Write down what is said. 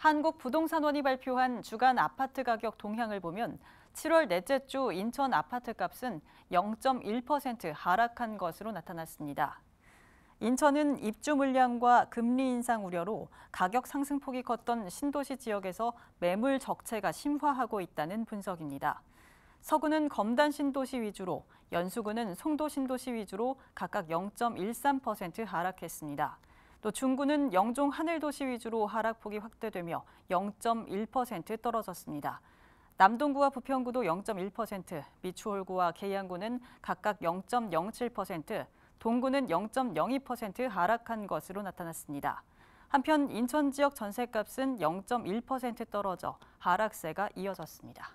한국부동산원이 발표한 주간 아파트 가격 동향을 보면 7월 넷째 주 인천 아파트 값은 0.1% 하락한 것으로 나타났습니다. 인천은 입주 물량과 금리 인상 우려로 가격 상승폭이 컸던 신도시 지역에서 매물 적체가 심화하고 있다는 분석입니다. 서구는 검단 신도시 위주로, 연수구는 송도 신도시 위주로 각각 0.13% 하락했습니다. 또 중구는 영종 하늘도시 위주로 하락폭이 확대되며 0.1% 떨어졌습니다. 남동구와 부평구도 0.1%, 미추홀구와 계양구는 각각 0.07%, 동구는 0.02% 하락한 것으로 나타났습니다. 한편 인천 지역 전세값은 0.1% 떨어져 하락세가 이어졌습니다.